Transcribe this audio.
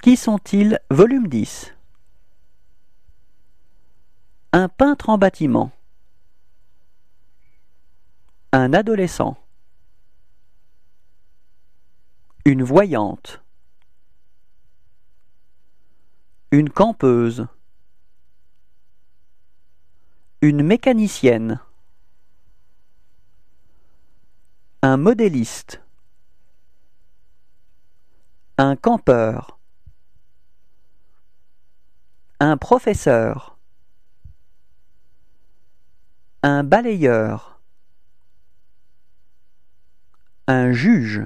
Qui sont-ils Volume 10 Un peintre en bâtiment Un adolescent Une voyante Une campeuse Une mécanicienne Un modéliste Un campeur un professeur. Un balayeur. Un juge.